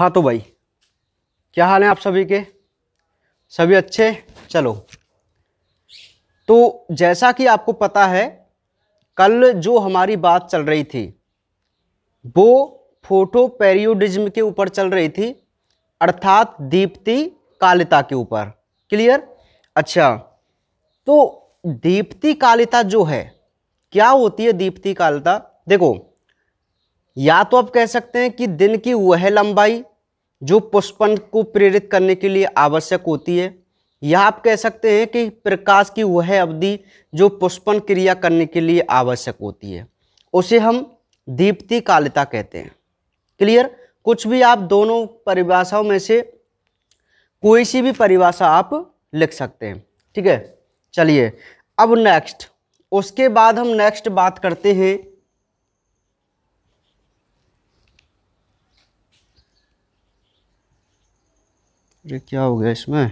हाँ तो भाई क्या हाल है आप सभी के सभी अच्छे चलो तो जैसा कि आपको पता है कल जो हमारी बात चल रही थी वो फोटो पेरियोडिज्म के ऊपर चल रही थी अर्थात दीप्ति कालिता के ऊपर क्लियर अच्छा तो दीप्ति कालिता जो है क्या होती है दीप्ति कालिता देखो या तो आप कह सकते हैं कि दिन की वह लंबाई जो पुष्पन को प्रेरित करने के लिए आवश्यक होती है यह आप कह सकते हैं कि प्रकाश की वह अवधि जो पुष्पन क्रिया करने के लिए आवश्यक होती है उसे हम दीप्ति कालिता कहते हैं क्लियर कुछ भी आप दोनों परिभाषाओं में से कोई सी भी परिभाषा आप लिख सकते हैं ठीक है चलिए अब नेक्स्ट उसके बाद हम नेक्स्ट बात करते हैं अरे क्या हो गया इसमें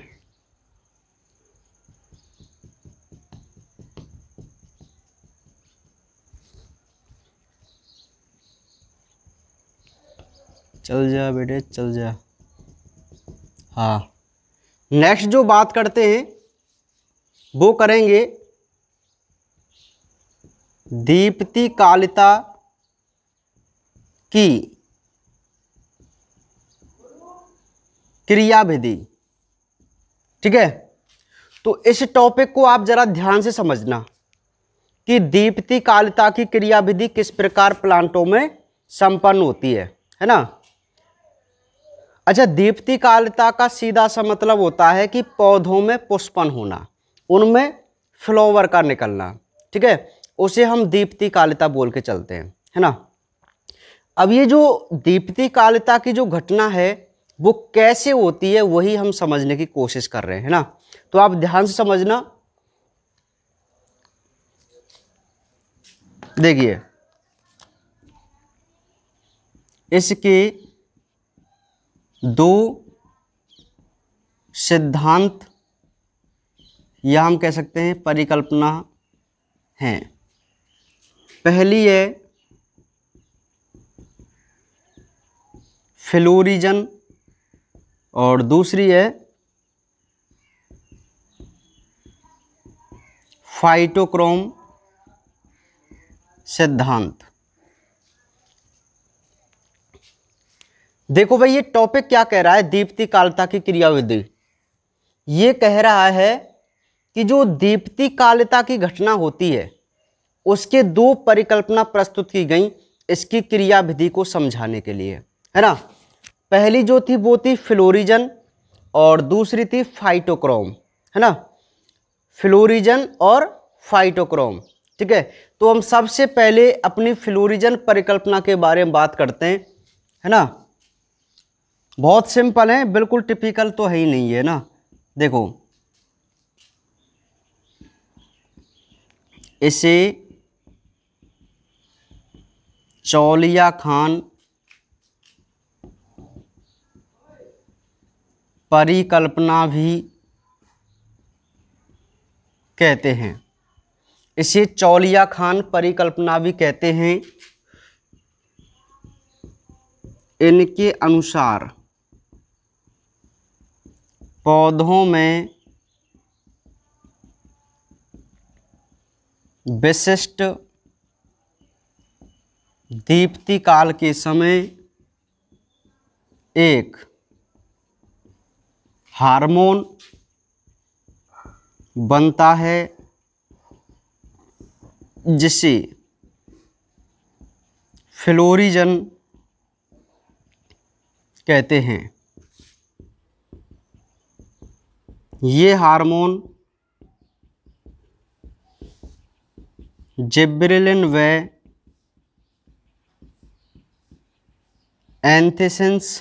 चल जा बेटे चल जा हाँ नेक्स्ट जो बात करते हैं वो करेंगे दीप्ति कालिता की क्रियाविधि ठीक है तो इस टॉपिक को आप जरा ध्यान से समझना कि दीप्ति कालिता की क्रियाविधि किस प्रकार प्लांटों में संपन्न होती है है ना अच्छा दीप्ति कालता का सीधा सा मतलब होता है कि पौधों में पुष्पन होना उनमें फ्लोवर का निकलना ठीक है उसे हम दीप्ति कालता बोल के चलते हैं है ना अब ये जो दीप्ति कालिता की जो घटना है वो कैसे होती है वही हम समझने की कोशिश कर रहे हैं ना तो आप ध्यान से समझना देखिए इसके दो सिद्धांत या हम कह सकते हैं परिकल्पना हैं पहली है फ्लोरिजन और दूसरी है फाइटोक्रोम सिद्धांत देखो भाई ये टॉपिक क्या कह रहा है दीप्ति कालता की क्रियाविधि ये कह रहा है कि जो दीप्ति कालता की घटना होती है उसके दो परिकल्पना प्रस्तुत की गई इसकी क्रियाविधि को समझाने के लिए है ना पहली जो थी वो थी फ्लोरिजन और दूसरी थी फाइटोक्रोम है ना फ्लोरिजन और फाइटोक्रोम ठीक है तो हम सबसे पहले अपनी फ्लोरिजन परिकल्पना के बारे में बात करते हैं है ना बहुत सिंपल है बिल्कुल टिपिकल तो है ही नहीं है ना देखो इसे चौलिया खान परिकल्पना भी कहते हैं इसे चौलिया खान परिकल्पना भी कहते हैं इनके अनुसार पौधों में विशिष्ट दीप्ति काल के समय एक हार्मोन बनता है जिससे फ्लोरिजन कहते हैं ये हार्मोन जिब्रिलिन व एंथेसेंस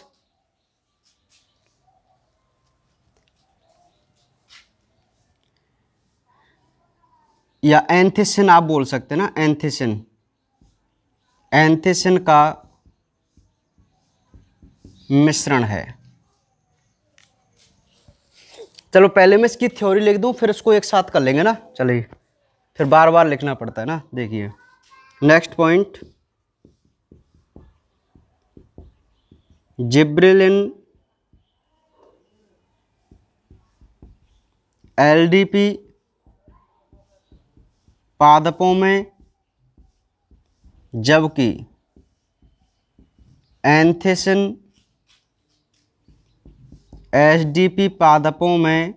या एंथिसन आप बोल सकते हैं ना एंथिसिन एंथिसन का मिश्रण है चलो पहले मैं इसकी थ्योरी लिख दूं फिर इसको एक साथ कर लेंगे ना चलिए फिर बार बार लिखना पड़ता है ना देखिए नेक्स्ट पॉइंट जिब्रिलिन एलडीपी पादपों में जबकि एंथेसिन पी पादपों में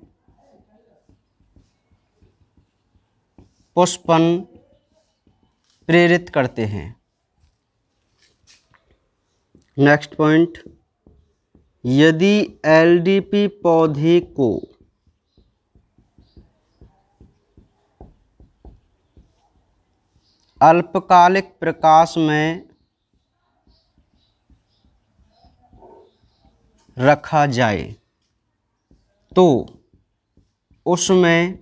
पुष्पन प्रेरित करते हैं नेक्स्ट पॉइंट यदि एलडीपी पौधे को अल्पकालिक प्रकाश में रखा जाए तो उसमें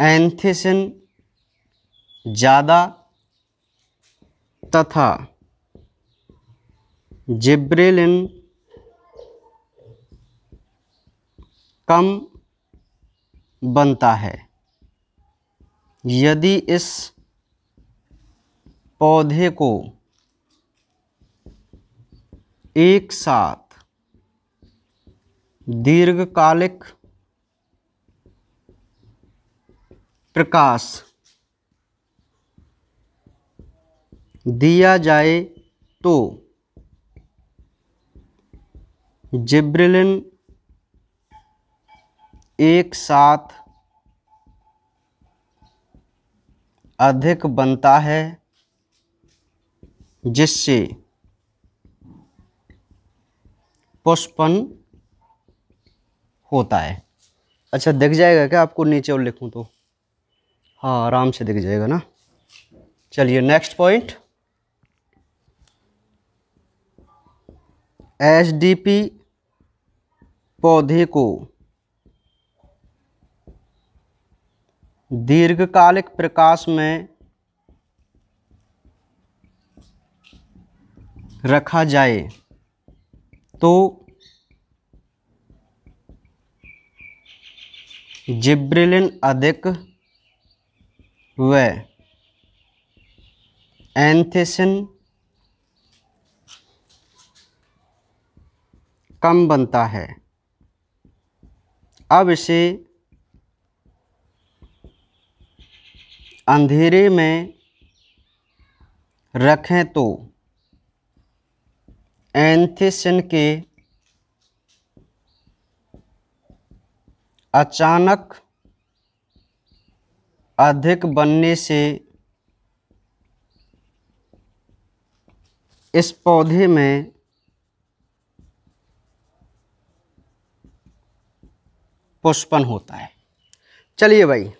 एंथिसिन ज़्यादा तथा जिब्रेलिन कम बनता है यदि इस पौधे को एक साथ दीर्घकालिक प्रकाश दिया जाए तो जिब्रिलिन एक साथ अधिक बनता है जिससे पुष्पन होता है अच्छा दिख जाएगा क्या आपको नीचे और लिखूं तो हाँ आराम से दिख जाएगा ना चलिए next point H D P पौधे को दीर्घकालिक प्रकाश में रखा जाए तो जिब्रिलिन अधिक व एंथेसिन कम बनता है अब इसे अंधेरे में रखें तो एंथिसिन के अचानक अधिक बनने से इस पौधे में पुष्पन होता है चलिए भाई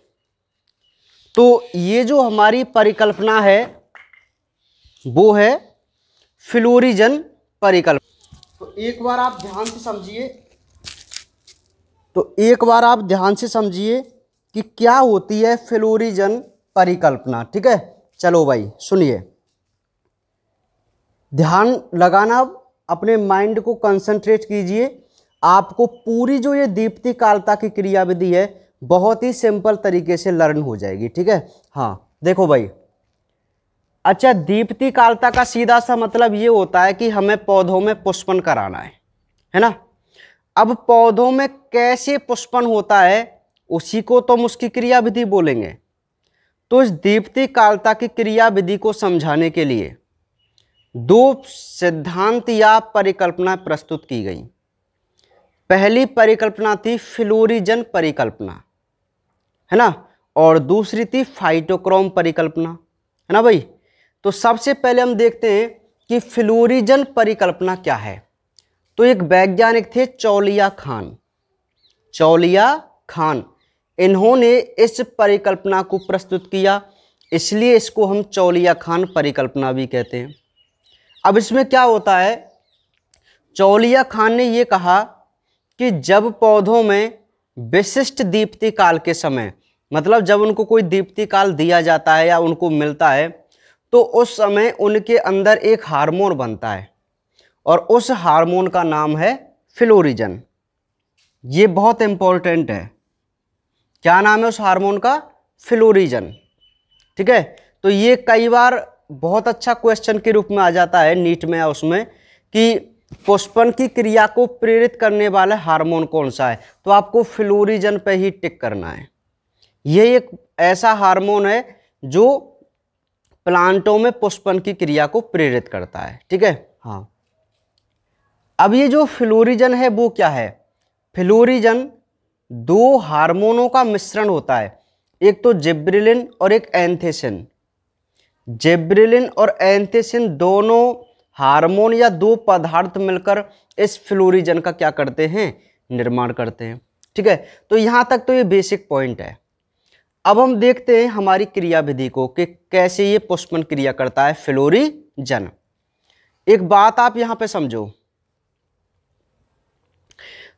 तो ये जो हमारी परिकल्पना है वो है फ्लोरिजन परिकल्पना तो एक बार आप ध्यान से समझिए तो एक बार आप ध्यान से समझिए कि क्या होती है फ्लोरिजन परिकल्पना ठीक है चलो भाई सुनिए ध्यान लगाना अपने माइंड को कंसंट्रेट कीजिए आपको पूरी जो ये दीप्तिकालता की क्रियाविधि है बहुत ही सिंपल तरीके से लर्न हो जाएगी ठीक है हाँ देखो भाई अच्छा दीप्ति कालता का सीधा सा मतलब ये होता है कि हमें पौधों में पुष्पन कराना है है ना अब पौधों में कैसे पुष्पन होता है उसी को तो हम उसकी क्रियाविधि बोलेंगे तो इस दीप्ति कालता की क्रियाविधि को समझाने के लिए दो सिद्धांत या परिकल्पना प्रस्तुत की गई पहली परिकल्पना थी फ्लोरिजन परिकल्पना है ना और दूसरी थी फाइटोक्रोम परिकल्पना है ना भाई तो सबसे पहले हम देखते हैं कि फ्लोरिजन परिकल्पना क्या है तो एक वैज्ञानिक थे चौलिया खान चौलिया खान इन्होंने इस परिकल्पना को प्रस्तुत किया इसलिए इसको हम चौलिया खान परिकल्पना भी कहते हैं अब इसमें क्या होता है चौलिया खान ने यह कहा कि जब पौधों में विशिष्ट दीप्ति काल के समय मतलब जब उनको कोई दीप्ति काल दिया जाता है या उनको मिलता है तो उस समय उनके अंदर एक हार्मोन बनता है और उस हार्मोन का नाम है फ्लोरिजन ये बहुत इम्पोर्टेंट है क्या नाम है उस हार्मोन का फ्लोरिजन ठीक है तो ये कई बार बहुत अच्छा क्वेश्चन के रूप में आ जाता है नीट में या उसमें कि पुष्पन की क्रिया को प्रेरित करने वाला हार्मोन कौन सा है तो आपको फ्लोरिजन पे ही टिक करना है ये एक ऐसा हार्मोन है जो प्लांटों में पुष्पन की क्रिया को प्रेरित करता है ठीक है हाँ अब ये जो फ्लोरिजन है वो क्या है फ्लोरिजन दो हार्मोनों का मिश्रण होता है एक तो जेब्रिलिन और एक एंथेसिन जेब्रिलिन और एंथेसिन दोनों हार्मोन या दो पदार्थ मिलकर इस फ्लोरिजन का क्या करते हैं निर्माण करते हैं ठीक है तो यहाँ तक तो ये बेसिक पॉइंट है अब हम देखते हैं हमारी क्रियाविधि को कि कैसे ये पुष्पन क्रिया करता है जन एक बात आप यहां पे समझो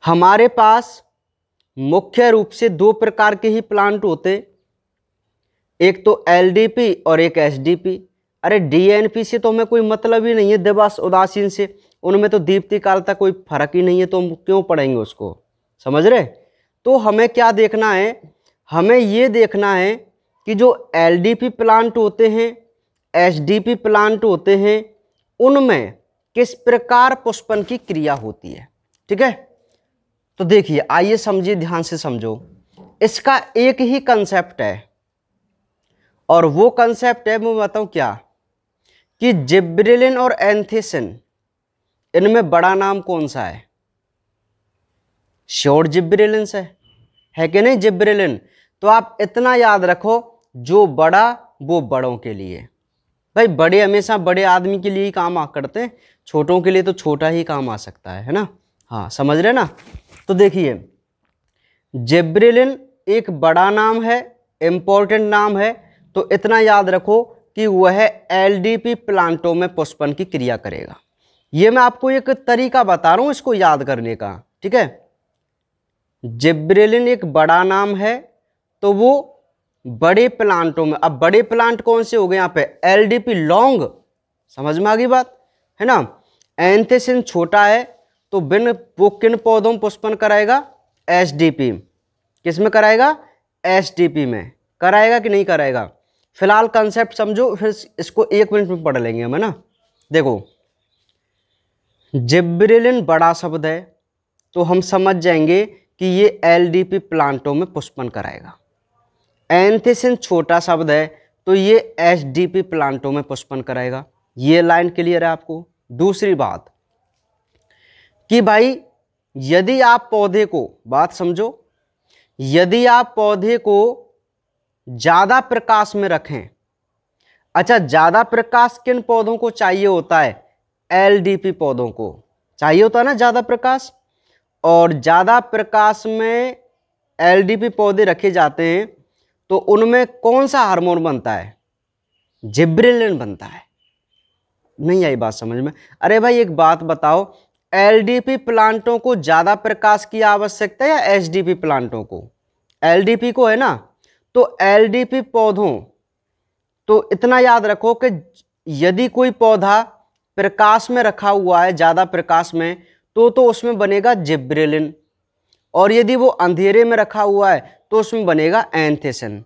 हमारे पास मुख्य रूप से दो प्रकार के ही प्लांट होते एक तो एलडीपी और एक एसडीपी अरे डीएनपी से तो हमें कोई मतलब ही नहीं है देवास उदासीन से उनमें तो दीप्ति काल तक कोई फर्क ही नहीं है तो हम क्यों पढ़ेंगे उसको समझ रहे तो हमें क्या देखना है हमें ये देखना है कि जो एलडीपी प्लांट होते हैं एचडीपी प्लांट होते हैं उनमें किस प्रकार पुष्पन की क्रिया होती है ठीक है तो देखिए आइए समझिए ध्यान से समझो इसका एक ही कंसेप्ट है और वो कंसेप्ट है मैं बताऊँ क्या कि जिब्रिलिन और एंथेसिन इनमें बड़ा नाम कौन सा है श्योर जिब्रिलिन से है कि नहीं जिब्रिलिन तो आप इतना याद रखो जो बड़ा वो बड़ों के लिए भाई बड़े हमेशा बड़े आदमी के लिए ही काम आ करते हैं छोटों के लिए तो छोटा ही काम आ सकता है है ना हाँ समझ रहे ना तो देखिए जेब्रेलिन एक बड़ा नाम है इम्पोर्टेंट नाम है तो इतना याद रखो कि वह एलडीपी प्लांटों में पुष्पन की क्रिया करेगा ये मैं आपको एक तरीका बता रहा हूँ इसको याद करने का ठीक है जेब्रेलिन एक बड़ा नाम है तो वो बड़े प्लांटों में अब बड़े प्लांट कौन से हो गए यहाँ पे एल डी पी लॉन्ग समझ में आ गई बात है ना एंथेसिन छोटा है तो बिन वो किन पौधों में पुष्पन कराएगा एस डी पी किस में कराएगा एस डी पी में कराएगा कि नहीं कराएगा फिलहाल कंसेप्ट समझो फिर इसको एक मिनट में पढ़ लेंगे हम है ना देखो जिब्रिलिन बड़ा शब्द है तो हम समझ जाएंगे कि ये एलडीपी प्लांटों में पुष्पन कराएगा एंथेसिन छोटा शब्द है तो ये एच प्लांटों में पुष्पन कराएगा ये लाइन क्लियर है आपको दूसरी बात कि भाई यदि आप पौधे को बात समझो यदि आप पौधे को ज़्यादा प्रकाश में रखें अच्छा ज़्यादा प्रकाश किन पौधों को चाहिए होता है एलडीपी पौधों को चाहिए होता है ना ज़्यादा प्रकाश और ज़्यादा प्रकाश में एलडीपी पौधे रखे जाते हैं तो उनमें कौन सा हार्मोन बनता है जिब्रिलिन बनता है नहीं आई बात समझ में अरे भाई एक बात बताओ एलडीपी प्लांटों को ज़्यादा प्रकाश की आवश्यकता है या एचडीपी प्लांटों को एलडीपी को है ना तो एलडीपी पौधों तो इतना याद रखो कि यदि कोई पौधा प्रकाश में रखा हुआ है ज़्यादा प्रकाश में तो तो उसमें बनेगा जिब्रेलिन और यदि वो अंधेरे में रखा हुआ है तो उसमें बनेगा एंथेसन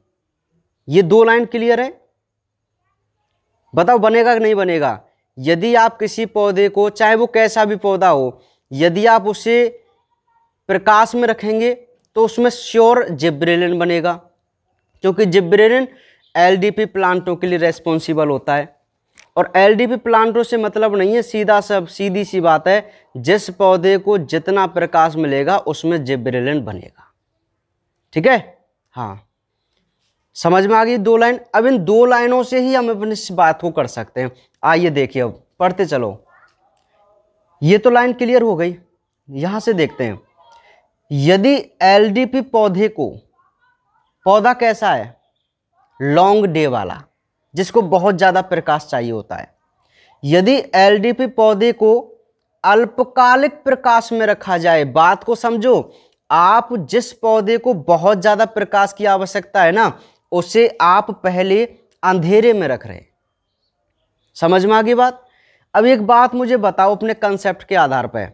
ये दो लाइन क्लियर है बताओ बनेगा कि नहीं बनेगा यदि आप किसी पौधे को चाहे वो कैसा भी पौधा हो यदि आप उसे प्रकाश में रखेंगे तो उसमें श्योर जिब्रेलिन बनेगा क्योंकि जिब्रेलिन एलडीपी प्लांटों के लिए रेस्पॉन्सिबल होता है और एलडीपी प्लांटों से मतलब नहीं है सीधा सब सीधी सी बात है जिस पौधे को जितना प्रकाश मिलेगा उसमें जिब्रिलेंट बनेगा ठीक है हाँ समझ में आ गई दो लाइन अब इन दो लाइनों से ही हम अपने इस बात को कर सकते हैं आइए देखिए अब पढ़ते चलो ये तो लाइन क्लियर हो गई यहां से देखते हैं यदि एलडीपी पौधे को पौधा कैसा है लॉन्ग डे वाला जिसको बहुत ज़्यादा प्रकाश चाहिए होता है यदि एल पौधे को अल्पकालिक प्रकाश में रखा जाए बात को समझो आप जिस पौधे को बहुत ज़्यादा प्रकाश की आवश्यकता है ना उसे आप पहले अंधेरे में रख रहे हैं समझ में आ गई बात अब एक बात मुझे बताओ अपने कंसेप्ट के आधार पर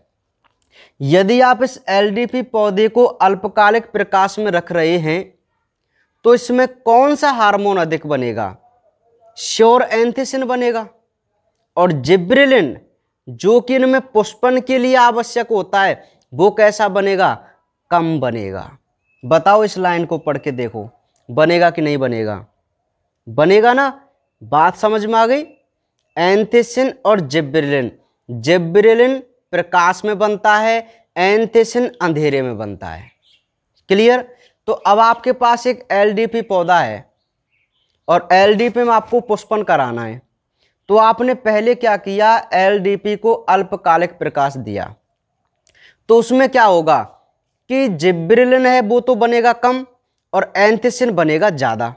यदि आप इस एल पौधे को अल्पकालिक प्रकाश में रख रहे हैं तो इसमें कौन सा हार्मोन अधिक बनेगा श्योर एंथिसिन बनेगा और जिब्रिलिन जो कि इनमें पुष्पन के लिए आवश्यक होता है वो कैसा बनेगा कम बनेगा बताओ इस लाइन को पढ़ के देखो बनेगा कि नहीं बनेगा बनेगा ना बात समझ में आ गई एंथिसिन और जिब्रिलिन जिब्रिलिन प्रकाश में बनता है एंथिसिन अंधेरे में बनता है क्लियर तो अब आपके पास एक एलडीपी पौधा है और पी में आपको पुष्पन कराना है तो आपने पहले क्या किया पी को अल्पकालिक प्रकाश दिया तो उसमें क्या होगा कि जिब्रिलिन है वो तो बनेगा कम और एंथिसिन बनेगा ज़्यादा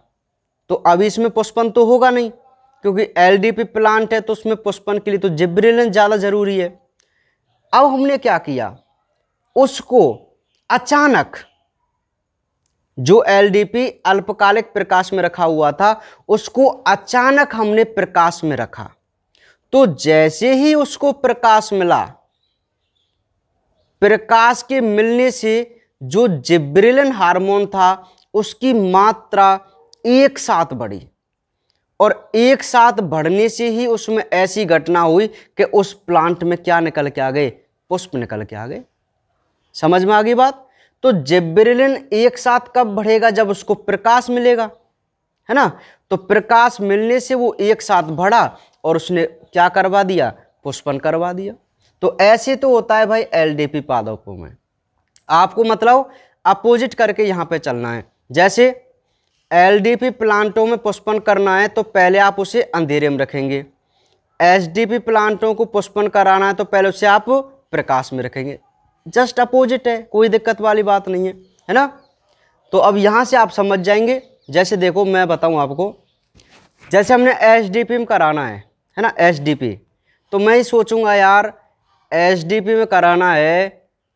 तो अभी इसमें पुष्पन तो होगा नहीं क्योंकि पी प्लांट है तो उसमें पुष्पन के लिए तो जिब्रिलिन ज़्यादा ज़रूरी है अब हमने क्या किया उसको अचानक जो एलडीपी अल्पकालिक प्रकाश में रखा हुआ था उसको अचानक हमने प्रकाश में रखा तो जैसे ही उसको प्रकाश मिला प्रकाश के मिलने से जो जिब्रिलन हार्मोन था उसकी मात्रा एक साथ बढ़ी और एक साथ बढ़ने से ही उसमें ऐसी घटना हुई कि उस प्लांट में क्या निकल के आ गए पुष्प निकल के आ गए समझ में आ गई बात तो जेब्रिलिन एक साथ कब बढ़ेगा जब उसको प्रकाश मिलेगा है ना तो प्रकाश मिलने से वो एक साथ बढ़ा और उसने क्या करवा दिया पुष्पन करवा दिया तो ऐसे तो होता है भाई पी पादपों में आपको मतलब अपोजिट करके यहाँ पे चलना है जैसे पी प्लांटों में पुष्पन करना है तो पहले आप उसे अंधेरे में रखेंगे पी प्लांटों को पुष्पन कराना है तो पहले उसे आप प्रकाश में रखेंगे जस्ट अपोजिट है कोई दिक्कत वाली बात नहीं है है ना तो अब यहाँ से आप समझ जाएंगे जैसे देखो मैं बताऊँ आपको जैसे हमने एच में कराना है है ना एच तो मैं ही सोचूंगा यार एच में कराना है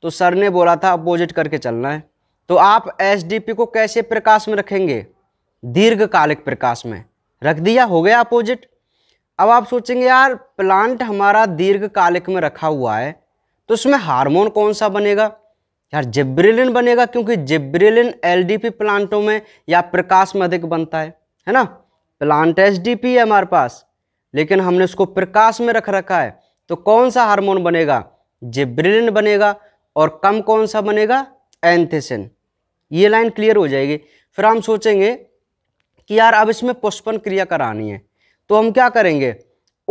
तो सर ने बोला था अपोजिट करके चलना है तो आप एच को कैसे प्रकाश में रखेंगे दीर्घकालिक प्रकाश में रख दिया हो गया अपोजिट अब आप सोचेंगे यार प्लांट हमारा दीर्घकालिक में रखा हुआ है तो उसमें हार्मोन कौन सा बनेगा यार जेब्रेलिन बनेगा क्योंकि जेब्रेलिन एलडीपी प्लांटों में या प्रकाश में अधिक बनता है है ना प्लांट एसडीपी है हमारे पास लेकिन हमने उसको प्रकाश में रख रखा है तो कौन सा हार्मोन बनेगा जेब्रेलिन बनेगा और कम कौन सा बनेगा एंथेसिन ये लाइन क्लियर हो जाएगी फिर हम सोचेंगे कि यार अब इसमें पुष्पन क्रिया करानी है तो हम क्या करेंगे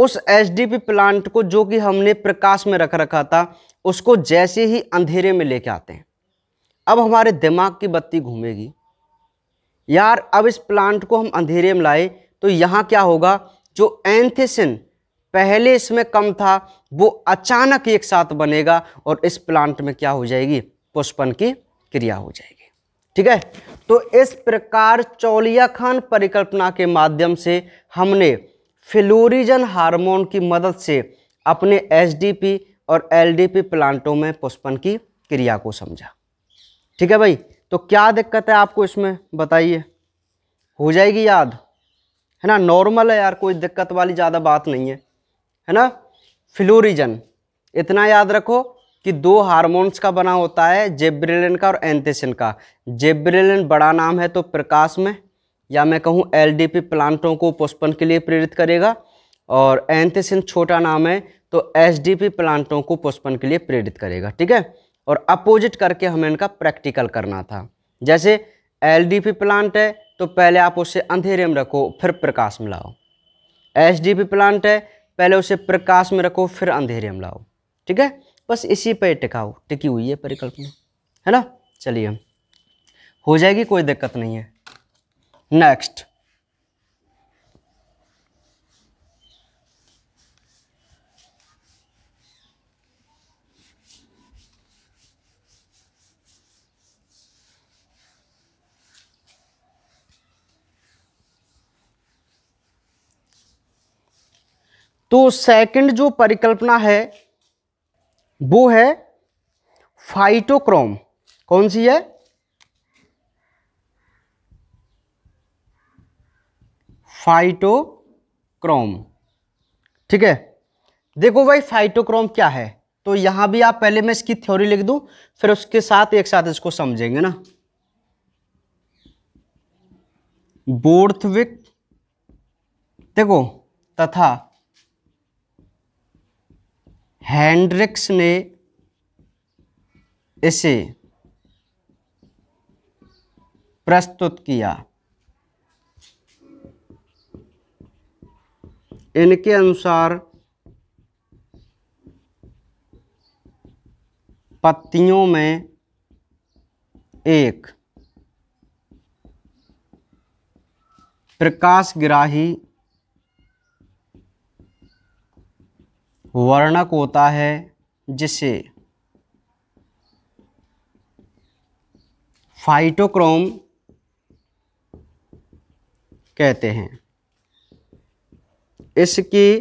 उस एचडीपी प्लांट को जो कि हमने प्रकाश में रख रखा था उसको जैसे ही अंधेरे में लेके आते हैं अब हमारे दिमाग की बत्ती घूमेगी यार अब इस प्लांट को हम अंधेरे में लाए तो यहाँ क्या होगा जो एंथेसिन पहले इसमें कम था वो अचानक एक साथ बनेगा और इस प्लांट में क्या हो जाएगी पुष्पन की क्रिया हो जाएगी ठीक है तो इस प्रकार चौलिया खान परिकल्पना के माध्यम से हमने फ्लोरिजन हार्मोन की मदद से अपने एचडीपी और एलडीपी प्लांटों में पुष्पन की क्रिया को समझा ठीक है भाई तो क्या दिक्कत है आपको इसमें बताइए हो जाएगी याद है ना नॉर्मल है यार कोई दिक्कत वाली ज़्यादा बात नहीं है है ना फ्लोरिजन इतना याद रखो कि दो हार्मोन्स का बना होता है जेब्रेलिन का और एंथेसिन का जेब्रेलिन बड़ा नाम है तो प्रकाश में या मैं कहूँ एल प्लांटों को पुष्पन के लिए प्रेरित करेगा और एंथेसिन छोटा नाम है तो एसडीपी प्लांटों को पुष्पन के लिए प्रेरित करेगा ठीक है और अपोजिट करके हमें इनका प्रैक्टिकल करना था जैसे एल प्लांट है तो पहले आप उसे अंधेरे में रखो फिर प्रकाश में लाओ एसडीपी प्लांट है पहले उसे प्रकाश में रखो फिर अंधेरे में लाओ ठीक है बस इसी पर टिकाओ टिकी हुई है परिकल्पना है ना चलिए हो जाएगी कोई दिक्कत नहीं है नेक्स्ट तो सेकंड जो परिकल्पना है वो है फाइटोक्रोम कौन सी है फाइटोक्रोम ठीक है देखो भाई फाइटोक्रोम क्या है तो यहां भी आप पहले मैं इसकी थ्योरी लिख दू फिर उसके साथ एक साथ इसको समझेंगे ना बोर्थविक देखो तथा हैंड्रिक्स ने इसे प्रस्तुत किया इनके अनुसार पत्तियों में एक प्रकाशग्राही वर्णक होता है जिसे फाइटोक्रोम कहते हैं इसके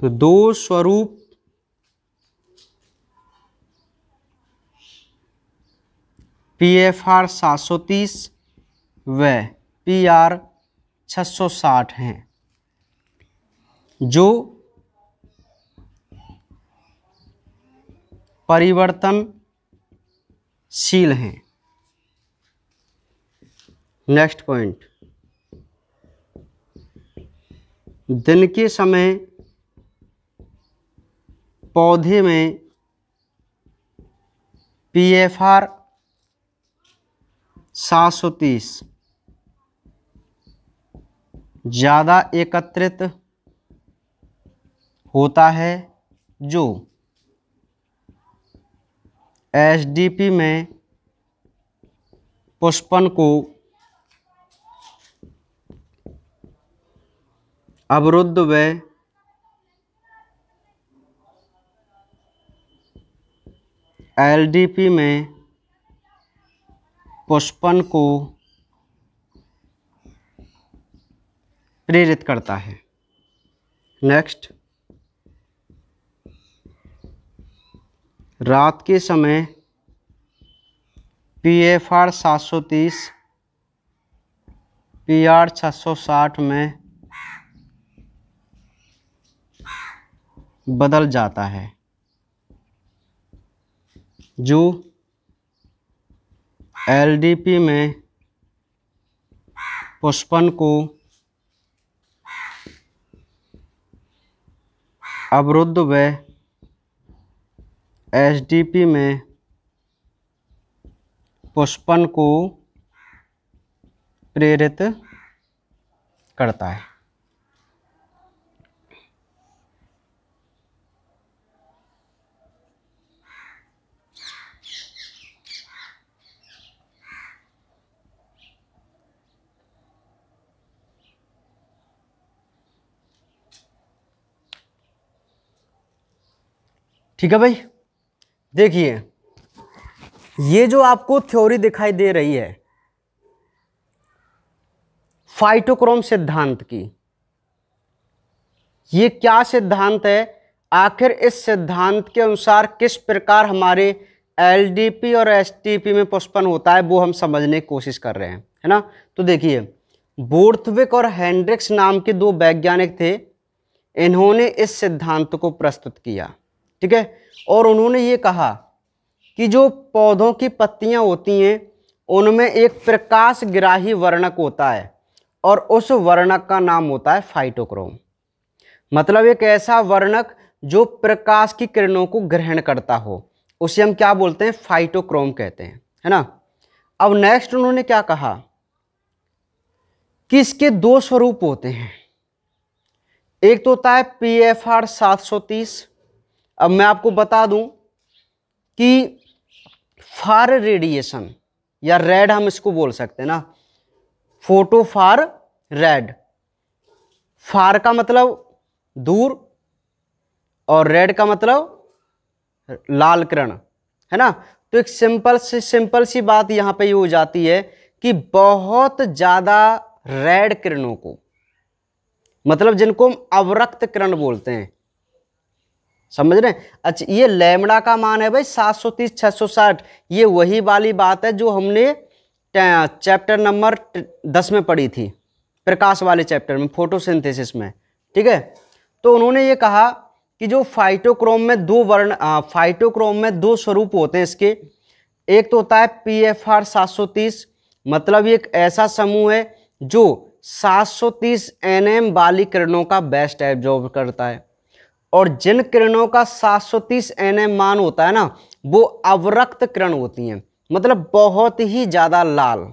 तो दो स्वरूप पी एफ आर सात सौ तीस व पी आर छः सौ साठ हैं जो परिवर्तनशील हैं नेक्स्ट पॉइंट दिन के समय पौधे में पी एफ आर सात सौ तीस ज़्यादा एकत्रित होता है जो एस डी पी में पुष्पन को अवरुद्ध व एलडीपी में पुष्पन को प्रेरित करता है नेक्स्ट रात के समय पी एफ आर सात सौ तीस पी आर छः सौ साठ में बदल जाता है जो एलडीपी में पुष्पन को अवरुद्ध व एसडीपी में पुष्पन को प्रेरित करता है ठीक है भाई देखिए ये जो आपको थ्योरी दिखाई दे रही है फाइटोक्रोम सिद्धांत की ये क्या सिद्धांत है आखिर इस सिद्धांत के अनुसार किस प्रकार हमारे एलडीपी और एसटीपी में पुष्पन होता है वो हम समझने की कोशिश कर रहे हैं है ना तो देखिए बोर्थविक और हैंड्रिक्स नाम के दो वैज्ञानिक थे इन्होंने इस सिद्धांत को प्रस्तुत किया ठीक है और उन्होंने ये कहा कि जो पौधों की पत्तियाँ होती हैं उनमें एक प्रकाश ग्राही वर्णक होता है और उस वर्णक का नाम होता है फाइटोक्रोम मतलब एक ऐसा वर्णक जो प्रकाश की किरणों को ग्रहण करता हो उसे हम क्या बोलते हैं फाइटोक्रोम कहते हैं है ना अब नेक्स्ट उन्होंने क्या कहा कि इसके दो स्वरूप होते हैं एक तो होता है पी एफ आर सात सौ तीस अब मैं आपको बता दूं कि फार रेडिएशन या रेड हम इसको बोल सकते हैं ना फोटो फार रेड फार का मतलब दूर और रेड का मतलब लाल किरण है ना तो एक सिंपल से सिंपल सी बात यहाँ पे ये यह हो जाती है कि बहुत ज़्यादा रेड किरणों को मतलब जिनको हम अवरक्त किरण बोलते हैं समझ रहे हैं अच्छा ये लेमड़ा का मान है भाई सात सौ तीस छः सौ साठ ये वही वाली बात है जो हमने चैप्टर नंबर दस में पढ़ी थी प्रकाश वाले चैप्टर में फोटोसिंथेसिस में ठीक है तो उन्होंने ये कहा कि जो फाइटोक्रोम में दो वर्ण फाइटोक्रोम में दो स्वरूप होते हैं इसके एक तो होता है पी एफ आर सात सौ तीस मतलब एक ऐसा समूह है जो 730 एनएम वाली किरणों का बेस्ट एब्जॉर्ब करता है और जिन किरणों का 730 एम मान होता है ना वो अवरक्त किरण होती हैं मतलब बहुत ही ज़्यादा लाल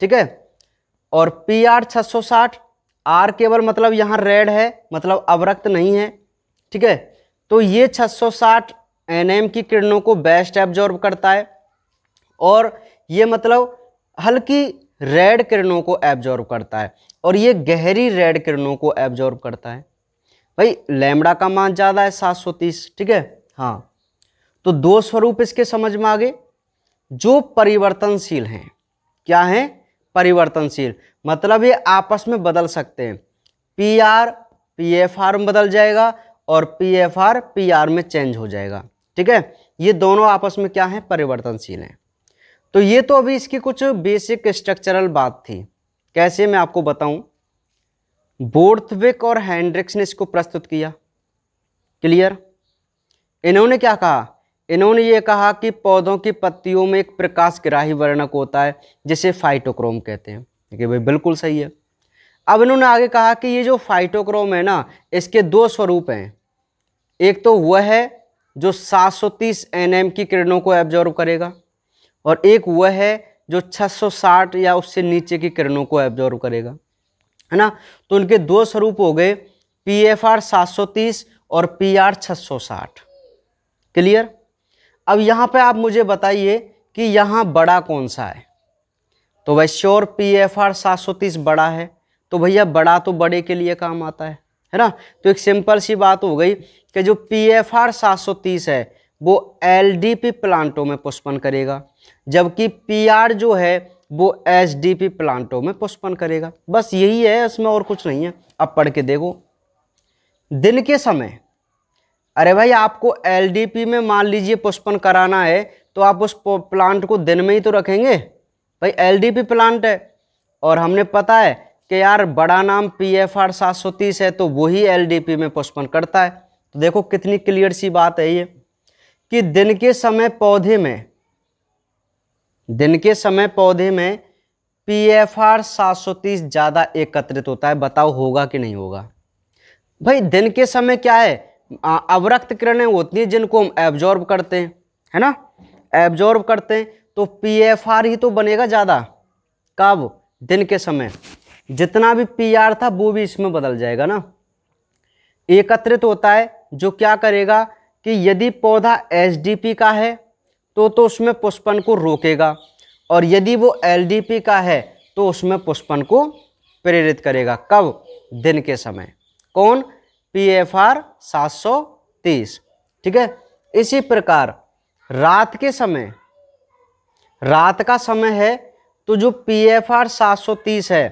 ठीक है और पी आर छः आर केवल मतलब यहाँ रेड है मतलब अवरक्त नहीं है ठीक है तो ये 660 एम की किरणों को बेस्ट एब्जॉर्ब करता है और ये मतलब हल्की रेड किरणों को एब्जॉर्ब करता है और ये गहरी रेड किरणों को एब्जॉर्ब करता है भाई लैमड़ा का मान ज़्यादा है सात सौ तीस ठीक है हाँ तो दो स्वरूप इसके समझ में आ गए जो परिवर्तनशील हैं क्या हैं परिवर्तनशील मतलब ये आपस में बदल सकते हैं P R P F R में बदल जाएगा और P F R P R में चेंज हो जाएगा ठीक है ये दोनों आपस में क्या हैं परिवर्तनशील हैं तो ये तो अभी इसकी कुछ बेसिक स्ट्रक्चरल बात थी कैसे मैं आपको बताऊं बोर्थविक और हैंड्रिक्स ने इसको प्रस्तुत किया क्लियर इन्होंने क्या कहा इन्होंने ये कहा कि पौधों की पत्तियों में एक प्रकाश ग्राही वर्णक होता है जिसे फाइटोक्रोम कहते हैं देखिए भाई बिल्कुल सही है अब इन्होंने आगे कहा कि ये जो फाइटोक्रोम है ना इसके दो स्वरूप हैं एक तो वह है जो 730 सौ की किरणों को एब्जॉर्व करेगा और एक वह है जो 660 या उससे नीचे की किरणों को एब्जॉर्व करेगा है ना तो उनके दो स्वरूप हो गए पी एफ आर सात सौ तीस और पी आर छः सौ साठ क्लियर अब यहाँ पे आप मुझे बताइए कि यहाँ बड़ा कौन सा है तो भाई श्योर पी एफ आर सात सौ तीस बड़ा है तो भैया बड़ा तो बड़े के लिए काम आता है है ना तो एक सिंपल सी बात हो गई कि जो पी एफ आर सात सौ तीस है वो एल डी पी प्लांटों में पुष्पन करेगा जबकि पी आर जो है वो एच डी पी प्लांटों में पुष्पन करेगा बस यही है इसमें और कुछ नहीं है अब पढ़ के देखो दिन के समय अरे भाई आपको एल डी पी में मान लीजिए पुष्पन कराना है तो आप उस प्लांट को दिन में ही तो रखेंगे भाई एल डी पी प्लांट है और हमने पता है कि यार बड़ा नाम पी एफ आर सात सौ तीस है तो वही एल डी पी में पुष्पन करता है तो देखो कितनी क्लियर सी बात है ये कि दिन के समय पौधे में दिन के समय पौधे में पी एफ आर सात सौ तीस ज़्यादा एकत्रित होता है बताओ होगा कि नहीं होगा भाई दिन के समय क्या है अवरक्त किरणें होती हैं जिनको हम एब्जॉर्ब करते हैं है ना एब्जॉर्ब करते हैं तो पी एफ आर ही तो बनेगा ज़्यादा कब दिन के समय जितना भी पी आर था वो भी इसमें बदल जाएगा ना एकत्रित होता है जो क्या करेगा कि यदि पौधा एच डी पी का है तो तो उसमें पुष्पन को रोकेगा और यदि वो एलडीपी का है तो उसमें पुष्पन को प्रेरित करेगा कब दिन के समय कौन पीएफआर 730 ठीक है इसी प्रकार रात के समय रात का समय है तो जो पी एफ आर सात सौ तीस है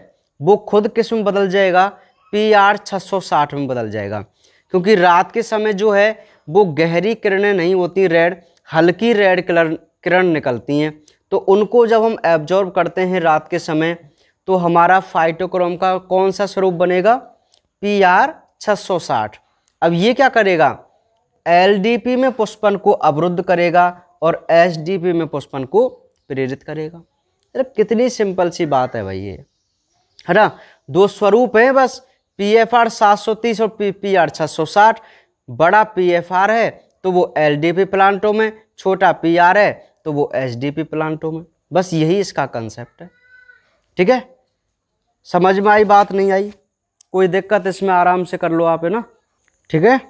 वो खुद किस में बदल जाएगा पी आर छः सौ साठ में बदल जाएगा क्योंकि रात के समय जो है वो गहरी किरणें नहीं होती रेड हल्की रेड कलर किरण निकलती हैं तो उनको जब हम एब्जॉर्ब करते हैं रात के समय तो हमारा फाइटोक्रोम का कौन सा स्वरूप बनेगा पी आर छः अब ये क्या करेगा एल में पुष्पन को अवरुद्ध करेगा और एस में पुष्पन को प्रेरित करेगा अरे कितनी सिंपल सी बात है भाई ये है ना दो स्वरूप हैं बस पी एफ आर सात सौ तीस और पी पी आर छः सौ साठ बड़ा पी एफ आर है तो वो एल प्लांटों में छोटा पी आर है तो वो एच प्लांटों में बस यही इसका कंसेप्ट है ठीक है समझ में आई बात नहीं आई कोई दिक्कत इसमें आराम से कर लो आप है ना ठीक है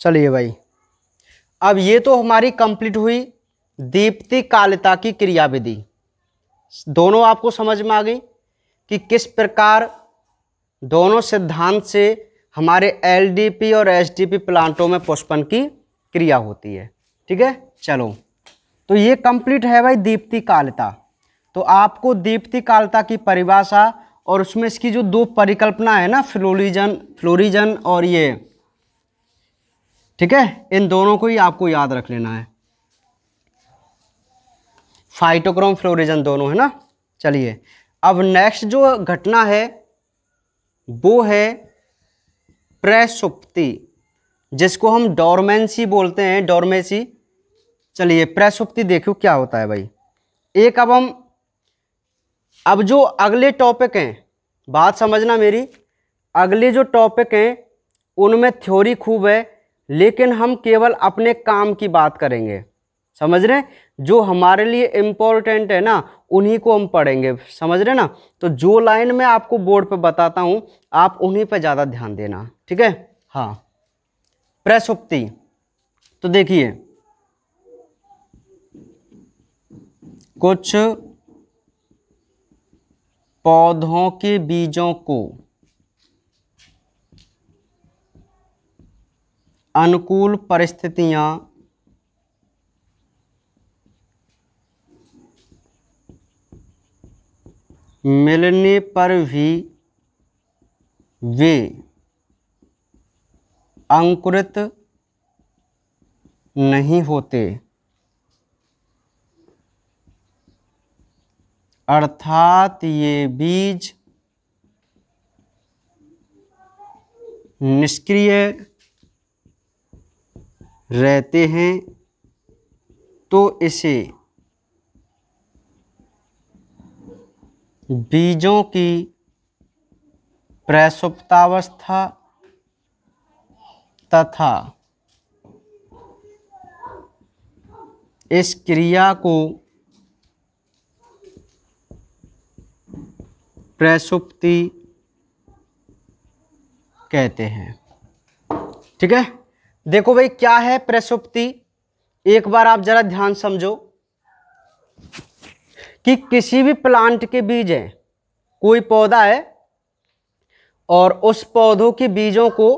चलिए भाई अब ये तो हमारी कंप्लीट हुई दीप्ति कालिता की क्रिया विधि दोनों आपको समझ में आ गई कि किस प्रकार दोनों सिद्धांत से हमारे एलडीपी और पी प्लांटों में पुष्पन की क्रिया होती है ठीक है चलो तो ये कंप्लीट है भाई दीप्ति कालता तो आपको दीप्ति कालता की परिभाषा और उसमें इसकी जो दो परिकल्पना है ना फ्लोरिजन फ्लोरिजन और ये ठीक है इन दोनों को ही आपको याद रख लेना है फाइटोक्रोम फ्लोरिजन दोनों है ना चलिए अब नेक्स्ट जो घटना है वो है प्रेसुप्ति जिसको हम डोरमेंसी बोलते हैं डोरमेसी चलिए प्रेसुप्ति देखो क्या होता है भाई एक अब हम अब जो अगले टॉपिक हैं बात समझना मेरी अगले जो टॉपिक हैं उनमें थ्योरी खूब है लेकिन हम केवल अपने काम की बात करेंगे समझ रहे हैं जो हमारे लिए इम्पोर्टेंट है ना उन्हीं को हम पढ़ेंगे समझ रहे ना तो जो लाइन मैं आपको बोर्ड पर बताता हूँ आप उन्हीं पर ज़्यादा ध्यान देना ठीक है हाँ प्रसुप्ति तो देखिए कुछ पौधों के बीजों को अनुकूल परिस्थितियां मिलने पर भी वे अंकुरित नहीं होते अर्थात ये बीज निष्क्रिय रहते हैं तो इसे बीजों की प्रसुप्तावस्था तथा इस क्रिया को प्रसुप्ति कहते हैं ठीक है देखो भाई क्या है प्रसुप्ति एक बार आप जरा ध्यान समझो कि किसी भी प्लांट के बीज हैं कोई पौधा है और उस पौधों के बीजों को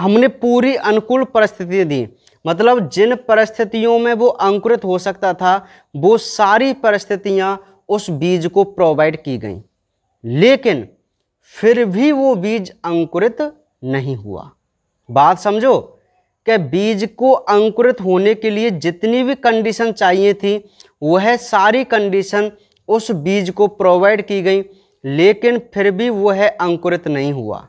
हमने पूरी अनुकूल परिस्थिति दी मतलब जिन परिस्थितियों में वो अंकुरित हो सकता था वो सारी परिस्थितियाँ उस बीज को प्रोवाइड की गई लेकिन फिर भी वो बीज अंकुरित नहीं हुआ बात समझो कि बीज को अंकुरित होने के लिए जितनी भी कंडीशन चाहिए थी वह सारी कंडीशन उस बीज को प्रोवाइड की गई लेकिन फिर भी वह अंकुरित नहीं हुआ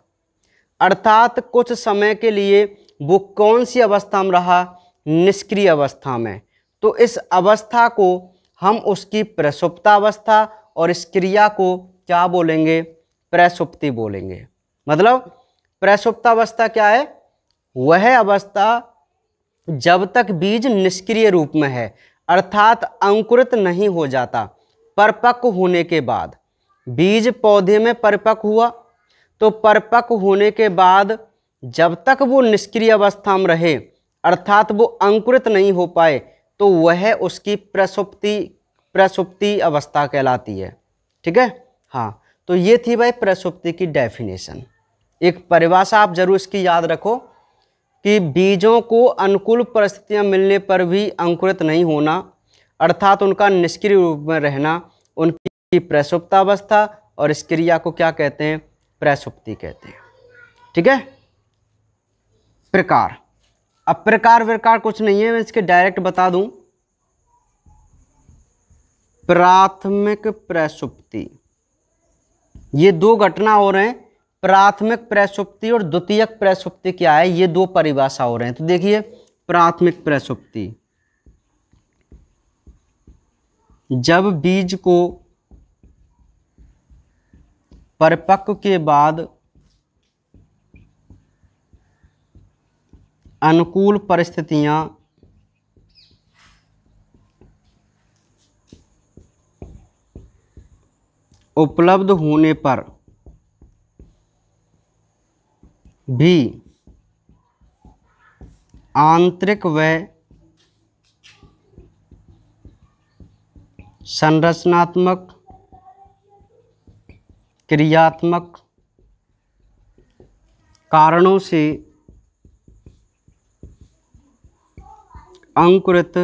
अर्थात कुछ समय के लिए वो कौन सी अवस्था में रहा निष्क्रिय अवस्था में तो इस अवस्था को हम उसकी प्रसुप्ता अवस्था और इस क्रिया को क्या बोलेंगे प्रसुप्ति बोलेंगे मतलब प्रसुप्तावस्था क्या है वह अवस्था जब तक बीज निष्क्रिय रूप में है अर्थात अंकुरित नहीं हो जाता परिपक्व होने के बाद बीज पौधे में परिपक्व हुआ तो परिपक्व होने के बाद जब तक वो निष्क्रिय अवस्था में रहे अर्थात वो अंकुरित नहीं हो पाए तो वह उसकी प्रसुप्ति प्रसुप्ति अवस्था कहलाती है ठीक है हाँ तो ये थी भाई प्रसुप्ति की डेफिनेशन एक परिभाषा आप जरूर इसकी याद रखो कि बीजों को अनुकूल परिस्थितियां मिलने पर भी अंकुरित नहीं होना अर्थात उनका निष्क्रिय रूप में रहना उनकी प्रसुप्तावस्था और इस क्रिया को क्या कहते हैं प्रसुप्ति कहते हैं ठीक है प्रकार अब प्रकार विकार कुछ नहीं है मैं इसके डायरेक्ट बता दूं प्राथमिक प्रसुप्ति ये दो घटना हो रहे हैं प्राथमिक प्रसुप्ति और द्वितीयक प्रसुप्ति क्या है ये दो परिभाषा हो रहे हैं तो देखिए प्राथमिक प्रसुप्ति जब बीज को परिपक्व के बाद अनुकूल परिस्थितियां उपलब्ध होने पर भी आंतरिक व संरचनात्मक क्रियात्मक कारणों से अंकुरित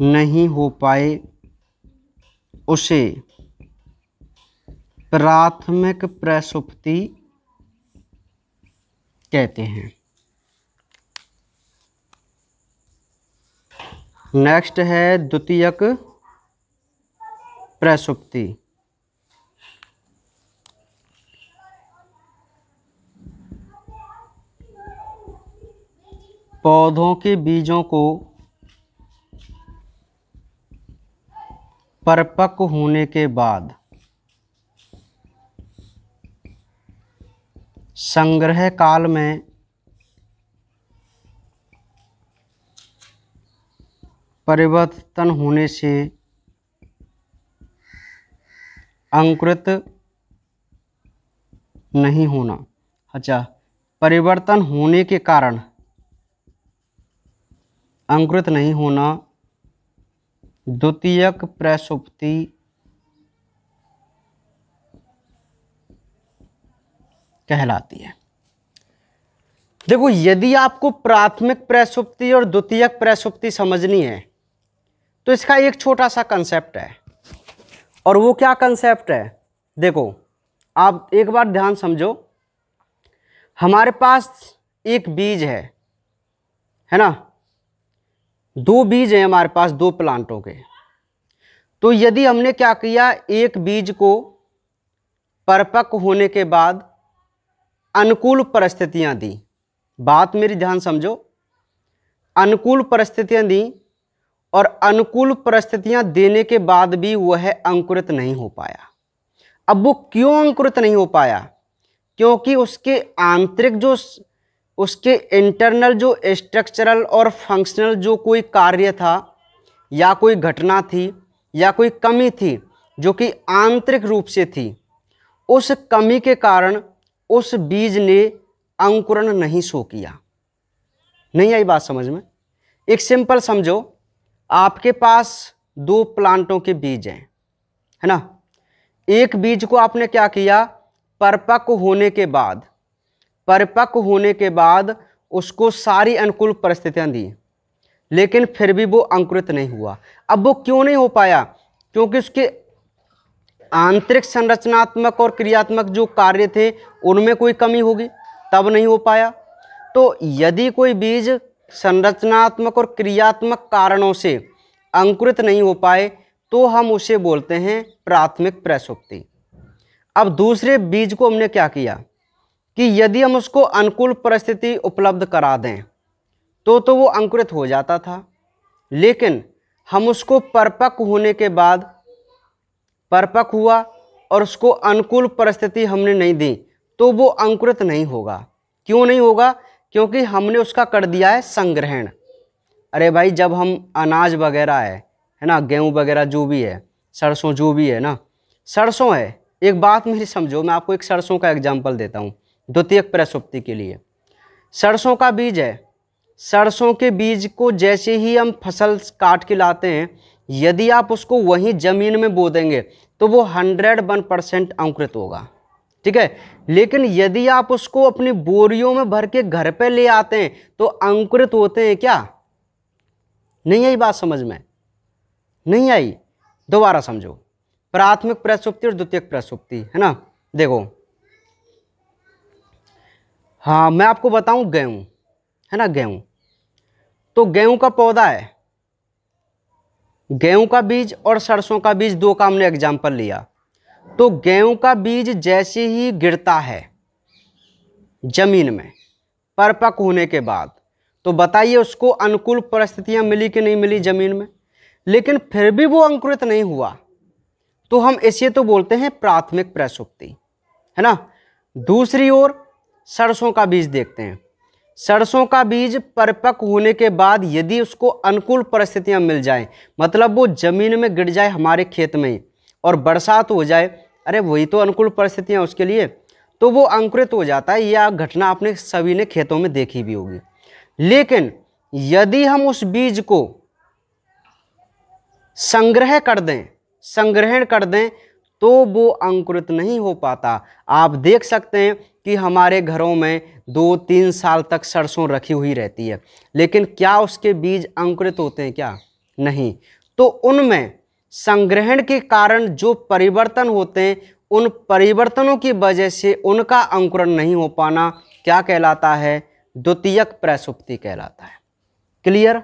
नहीं हो पाए उसे प्राथमिक प्रसुप्ति कहते हैं नेक्स्ट है द्वितीयक प्रसुप्ति पौधों के बीजों को परपक्व होने के बाद संग्रह काल में परिवर्तन होने से अंकुरित नहीं होना अच्छा परिवर्तन होने के कारण अंकुरित नहीं होना द्वितीयक प्रसुप्ति कहलाती है देखो यदि आपको प्राथमिक प्रसुप्ति और द्वितीयक प्रसुप्ति समझनी है तो इसका एक छोटा सा कंसेप्ट है और वो क्या कंसेप्ट है देखो आप एक बार ध्यान समझो हमारे पास एक बीज है है ना दो बीज हैं हमारे पास दो प्लांटों के तो यदि हमने क्या किया एक बीज को परपक होने के बाद अनुकूल परिस्थितियाँ दी बात मेरी ध्यान समझो अनुकूल परिस्थितियाँ दी और अनुकूल परिस्थितियाँ देने के बाद भी वह अंकुरित नहीं हो पाया अब वो क्यों अंकुरित नहीं हो पाया क्योंकि उसके आंतरिक जो उसके इंटरनल जो स्ट्रक्चरल और फंक्शनल जो कोई कार्य था या कोई घटना थी या कोई कमी थी जो कि आंतरिक रूप से थी उस कमी के कारण उस बीज ने अंकुरण नहीं शो किया नहीं आई बात समझ में एक सिंपल समझो आपके पास दो प्लांटों के बीज हैं है ना एक बीज को आपने क्या किया परिपक्व होने के बाद परिपक्व होने के बाद उसको सारी अनुकूल परिस्थितियां दी लेकिन फिर भी वो अंकुरित नहीं हुआ अब वो क्यों नहीं हो पाया क्योंकि उसके आंतरिक संरचनात्मक और क्रियात्मक जो कार्य थे उनमें कोई कमी होगी तब नहीं हो पाया तो यदि कोई बीज संरचनात्मक और क्रियात्मक कारणों से अंकुरित नहीं हो पाए तो हम उसे बोलते हैं प्राथमिक प्रसुप्ति अब दूसरे बीज को हमने क्या किया कि यदि हम उसको अनुकूल परिस्थिति उपलब्ध करा दें तो तो वो अंकुरित हो जाता था लेकिन हम उसको परिपक्व होने के बाद परपक हुआ और उसको अनुकूल परिस्थिति हमने नहीं दी तो वो अंकुरित नहीं होगा क्यों नहीं होगा क्योंकि हमने उसका कर दिया है संग्रहण अरे भाई जब हम अनाज वगैरह है है ना गेहूँ वगैरह जो भी है सरसों जो भी है ना सरसों है एक बात मेरी समझो मैं आपको एक सरसों का एग्जाम्पल देता हूँ द्वितीय प्रसुप्ति के लिए सरसों का बीज है सरसों के बीज को जैसे ही हम फसल काट के लाते हैं यदि आप उसको वहीं ज़मीन में बो देंगे तो वो हंड्रेड वन परसेंट अंकुरित होगा ठीक है लेकिन यदि आप उसको अपनी बोरियों में भर के घर पे ले आते हैं तो अंकुरित होते हैं क्या नहीं आई बात समझ में नहीं आई दोबारा समझो प्राथमिक प्रसुप्ति और द्वितीयक प्रसुप्ति है ना देखो हाँ मैं आपको बताऊं गेहूं है ना गेहूं तो गेहूं का पौधा है गेहूं का बीज और सरसों का बीज दो का हमने एग्जाम्पल लिया तो गेहूं का बीज जैसे ही गिरता है जमीन में परपक होने के बाद तो बताइए उसको अनुकूल परिस्थितियां मिली कि नहीं मिली जमीन में लेकिन फिर भी वो अंकुरित नहीं हुआ तो हम इसे तो बोलते हैं प्राथमिक प्रसुप्ति है ना दूसरी ओर सरसों का बीज देखते हैं सरसों का बीज परिपक्व होने के बाद यदि उसको अनुकूल परिस्थितियां मिल जाएं मतलब वो ज़मीन में गिर जाए हमारे खेत में और बरसात हो जाए अरे वही तो अनुकूल परिस्थितियां उसके लिए तो वो अंकुरित हो जाता है यह घटना आपने सभी ने खेतों में देखी भी होगी लेकिन यदि हम उस बीज को संग्रह कर दें संग्रहण कर दें तो वो अंकुरित नहीं हो पाता आप देख सकते हैं कि हमारे घरों में दो तीन साल तक सरसों रखी हुई रहती है लेकिन क्या उसके बीज अंकुरित होते हैं क्या नहीं तो उनमें संग्रहण के कारण जो परिवर्तन होते हैं उन परिवर्तनों की वजह से उनका अंकुरण नहीं हो पाना क्या कहलाता है द्वितीयक प्रसुप्ति कहलाता है क्लियर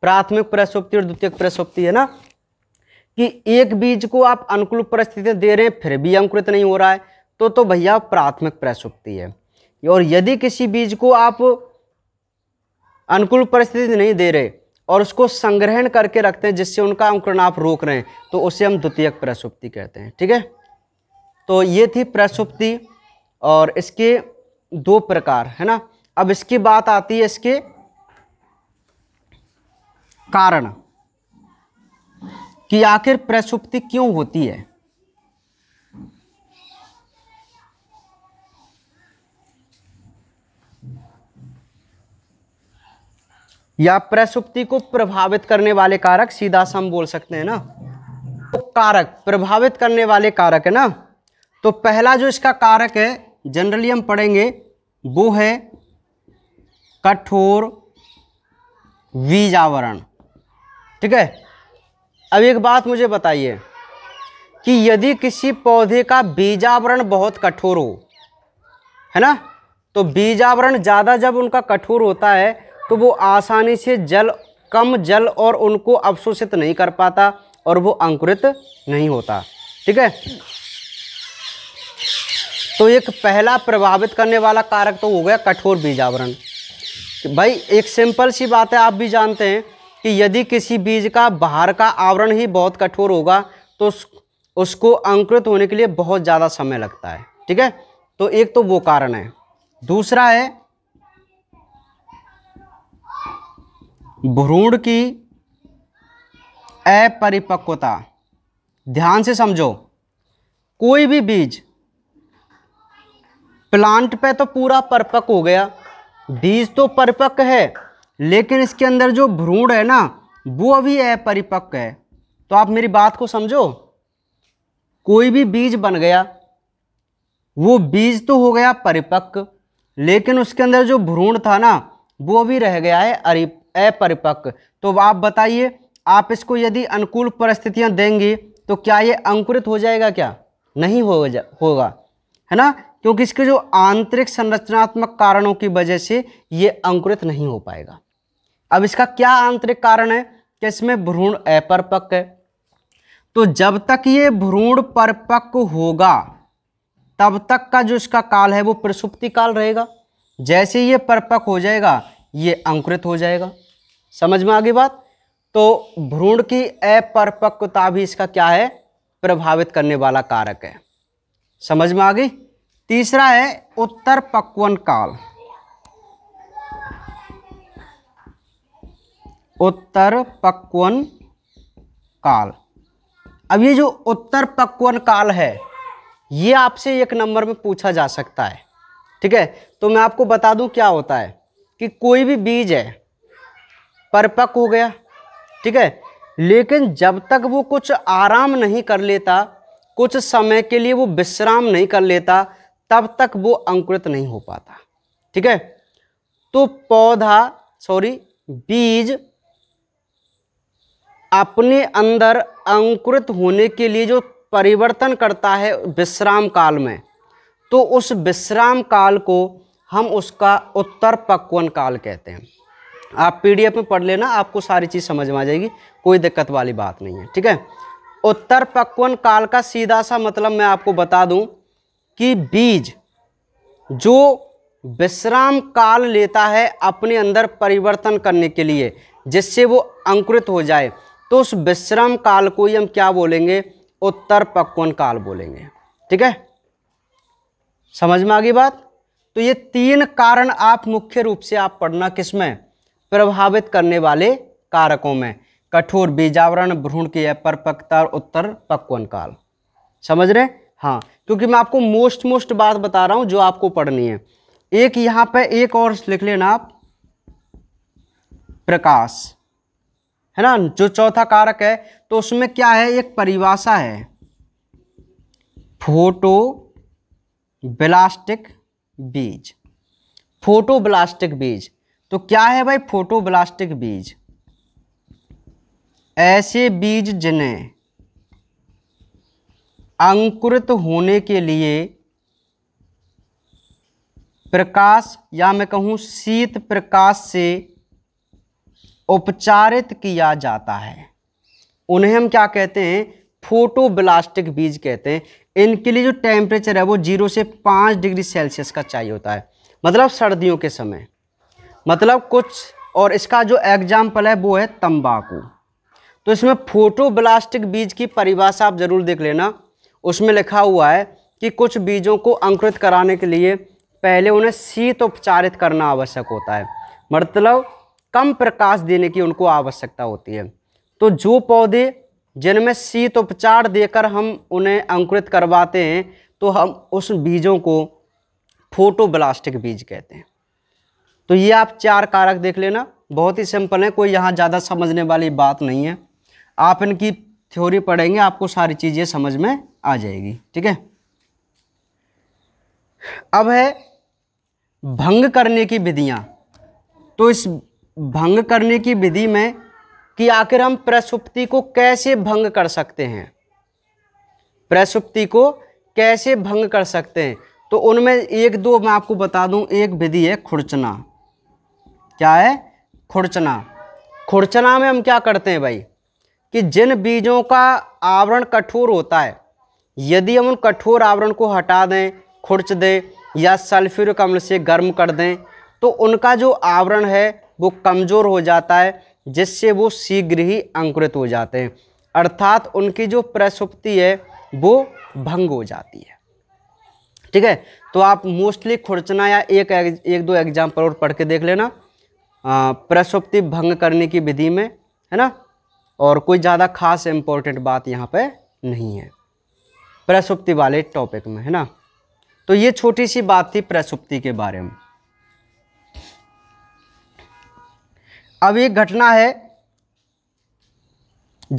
प्राथमिक प्रसुप्ति और द्वितीयक प्रसुप्ति है ना कि एक बीज को आप अनुकूल परिस्थितियाँ दे रहे हैं फिर भी अंकुरित नहीं हो रहा है तो तो भैया प्राथमिक प्रसुप्ति है और यदि किसी बीज को आप अनुकूल परिस्थिति नहीं दे रहे और उसको संग्रहण करके रखते हैं जिससे उनका अंकुरण आप रोक रहे हैं तो उसे हम द्वितीयक प्रसुप्ति कहते हैं ठीक है तो ये थी प्रसुप्ति और इसके दो प्रकार है ना अब इसकी बात आती है इसके कारण कि आखिर प्रसुप्ति क्यों होती है या प्रसुप्ति को प्रभावित करने वाले कारक सीधा सा हम बोल सकते हैं ना तो कारक प्रभावित करने वाले कारक है ना तो पहला जो इसका कारक है जनरली हम पढ़ेंगे वो है कठोर बीजावरण ठीक है अब एक बात मुझे बताइए कि यदि किसी पौधे का बीजावरण बहुत कठोर हो है ना तो बीजावरण ज़्यादा जब उनका कठोर होता है तो वो आसानी से जल कम जल और उनको अवशोषित नहीं कर पाता और वो अंकुरित नहीं होता ठीक है तो एक पहला प्रभावित करने वाला कारक तो हो गया कठोर बीजावरण भाई एक सिंपल सी बात है आप भी जानते हैं कि यदि किसी बीज का बाहर का आवरण ही बहुत कठोर होगा तो उसको अंकुरित होने के लिए बहुत ज़्यादा समय लगता है ठीक है तो एक तो वो कारण है दूसरा है भ्रूण की अपरिपक्वता ध्यान से समझो कोई भी बीज प्लांट पे तो पूरा परिपक्व हो गया बीज तो परिपक्व है लेकिन इसके अंदर जो भ्रूण है ना वो अभी अपरिपक्व है तो आप मेरी बात को समझो कोई भी बीज बन गया वो बीज तो हो गया परिपक्व लेकिन उसके अंदर जो भ्रूण था ना वो अभी रह गया है अपरिपक्व तो आप बताइए आप इसको यदि अनुकूल परिस्थितियां देंगे तो क्या ये अंकुरित हो जाएगा क्या नहीं हो जा, होगा है ना क्योंकि इसके जो आंतरिक संरचनात्मक कारणों की वजह से ये अंकुरित नहीं हो पाएगा अब इसका क्या आंतरिक कारण है कि इसमें भ्रूण अपरपक्क है तो जब तक ये भ्रूण परपक्व होगा तब तक का जो इसका काल है वो प्रसुप्ति काल रहेगा जैसे ये परपक्व हो जाएगा ये अंकुरित हो जाएगा समझ में आ गई बात तो भ्रूण की अपरपक्वता भी इसका क्या है प्रभावित करने वाला कारक है समझ में आ गई तीसरा है उत्तर पक्वन काल उत्तर पक्वन काल अब ये जो उत्तर पक्वन काल है ये आपसे एक नंबर में पूछा जा सकता है ठीक है तो मैं आपको बता दूं क्या होता है कि कोई भी बीज है परपक हो गया ठीक है लेकिन जब तक वो कुछ आराम नहीं कर लेता कुछ समय के लिए वो विश्राम नहीं कर लेता तब तक वो अंकुरित नहीं हो पाता ठीक है तो पौधा सॉरी बीज अपने अंदर अंकुरित होने के लिए जो परिवर्तन करता है विश्राम काल में तो उस विश्राम काल को हम उसका उत्तर पक्वन काल कहते हैं आप पीडीएफ में पढ़ लेना आपको सारी चीज़ समझ में आ जाएगी कोई दिक्कत वाली बात नहीं है ठीक है उत्तर पक्वन काल का सीधा सा मतलब मैं आपको बता दूं कि बीज जो विश्राम काल लेता है अपने अंदर परिवर्तन करने के लिए जिससे वो अंकुरित हो जाए तो उस विश्राम काल को ही हम क्या बोलेंगे उत्तर पक्वन काल बोलेंगे ठीक है समझ में आ गई बात तो ये तीन कारण आप मुख्य रूप से आप पढ़ना किसमें प्रभावित करने वाले कारकों में कठोर बीजावरण भ्रूण की अपरपक्ता और उत्तर पक्वन काल समझ रहे हाँ क्योंकि मैं आपको मोस्ट मोस्ट बात बता रहा हूं जो आपको पढ़नी है एक यहां पे एक और लिख लेना आप प्रकाश है ना जो चौथा कारक है तो उसमें क्या है एक परिभाषा है फोटो ब्लास्टिक बीज फोटो ब्लास्टिक बीज तो क्या है भाई फोटो ब्लास्टिक बीज ऐसे बीज जिन्हें अंकुरित होने के लिए प्रकाश या मैं कहूं शीत प्रकाश से उपचारित किया जाता है उन्हें हम क्या कहते हैं फोटोब्लास्टिक बीज कहते हैं इनके लिए जो टेम्परेचर है वो जीरो से पाँच डिग्री सेल्सियस का चाहिए होता है मतलब सर्दियों के समय मतलब कुछ और इसका जो एग्जाम्पल है वो है तंबाकू तो इसमें फोटोब्लास्टिक बीज की परिभाषा आप ज़रूर देख लेना उसमें लिखा हुआ है कि कुछ बीजों को अंकुरित कराने के लिए पहले उन्हें शीत उपचारित करना आवश्यक होता है मतलब कम प्रकाश देने की उनको आवश्यकता होती है तो जो पौधे जिनमें शीत उपचार देकर हम उन्हें अंकुरित करवाते हैं तो हम उस बीजों को फोटोब्लास्टिक बीज कहते हैं तो ये आप चार कारक देख लेना बहुत ही सिंपल है कोई यहाँ ज़्यादा समझने वाली बात नहीं है आप इनकी थ्योरी पढ़ेंगे आपको सारी चीज़ें समझ में आ जाएगी ठीक है अब है भंग करने की विधियाँ तो इस भंग करने की विधि में कि आखिर हम प्रसुप्ति को कैसे भंग कर सकते हैं प्रसुप्ति को कैसे भंग कर सकते हैं तो उनमें एक दो मैं आपको बता दूं एक विधि है खुरचना क्या है खुरचना खुरचना में हम क्या करते हैं भाई कि जिन बीजों का आवरण कठोर होता है यदि हम उन कठोर आवरण को हटा दें खुरच दें या सल्फ्यूरिक अम्ल से गर्म कर दें तो उनका जो आवरण है वो कमज़ोर हो जाता है जिससे वो शीघ्र ही अंकुरित हो जाते हैं अर्थात उनकी जो प्रसुप्ति है वो भंग हो जाती है ठीक है तो आप मोस्टली खुरचना या एक एक दो एग्जाम्पल और पढ़ के देख लेना प्रसुप्ति भंग करने की विधि में है ना और कोई ज़्यादा खास इम्पोर्टेंट बात यहाँ पे नहीं है प्रसुप्ति वाले टॉपिक में है ना तो ये छोटी सी बात थी प्रसुप्ति के बारे में अब एक घटना है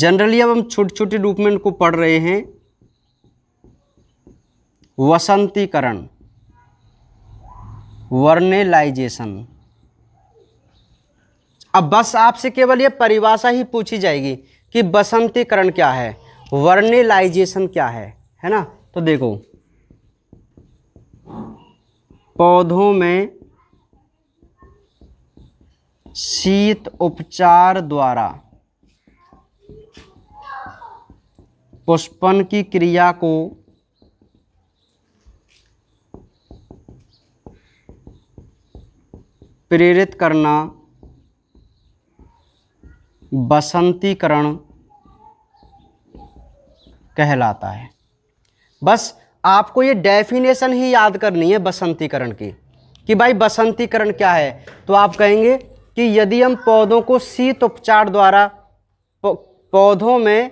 जनरली अब हम छोटे छोटे रूप में इनको पढ़ रहे हैं वसंतीकरण वर्नेलाइजेशन अब बस आपसे केवल यह परिभाषा ही पूछी जाएगी कि बसंतीकरण क्या है वर्नेलाइजेशन क्या है है ना तो देखो पौधों में शीत उपचार द्वारा पुष्पन की क्रिया को प्रेरित करना बसंतीकरण कहलाता है बस आपको ये डेफिनेशन ही याद करनी है बसंतीकरण की कि भाई बसंतीकरण क्या है तो आप कहेंगे कि यदि हम पौधों को शीत उपचार द्वारा पौधों में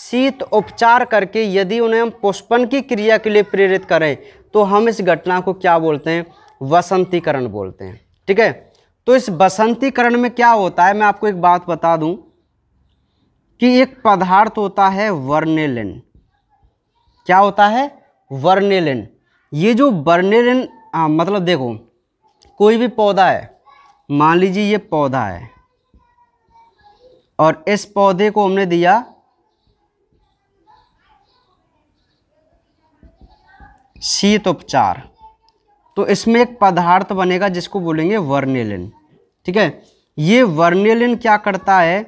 शीत उपचार करके यदि उन्हें हम पुष्पन की क्रिया के लिए प्रेरित करें तो हम इस घटना को क्या बोलते हैं वसंतीकरण बोलते हैं ठीक है तो इस बसंतीकरण में क्या होता है मैं आपको एक बात बता दूं कि एक पदार्थ होता है वर्नेलिन क्या होता है वर्नेलिन ये जो वर्नेलिन हाँ, मतलब देखो कोई भी पौधा है मान लीजिए ये पौधा है और इस पौधे को हमने दिया शीत उपचार तो इसमें एक पदार्थ बनेगा जिसको बोलेंगे वर्नेलिन ठीक है ये वर्नेलिन क्या करता है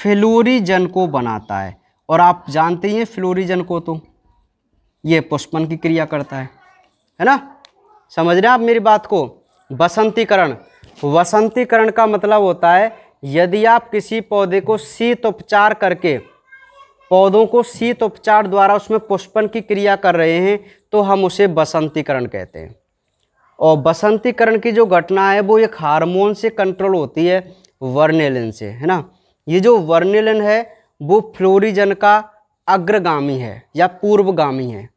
फ्लोरीजन को बनाता है और आप जानते हैं फ्लोरीजन को तो ये पुष्पन की क्रिया करता है है ना समझ रहे हैं आप मेरी बात को बसंतीकरण वसंतीकरण का मतलब होता है यदि आप किसी पौधे को शीत उपचार करके पौधों को शीत उपचार द्वारा उसमें पुष्पन की क्रिया कर रहे हैं तो हम उसे बसंतीकरण कहते हैं और बसंतीकरण की जो घटना है वो एक हार्मोन से कंट्रोल होती है वर्नेलिन से है ना ये जो वर्नेलिन है वो फ्लोरिजन का अग्रगामी है या पूर्वगामी है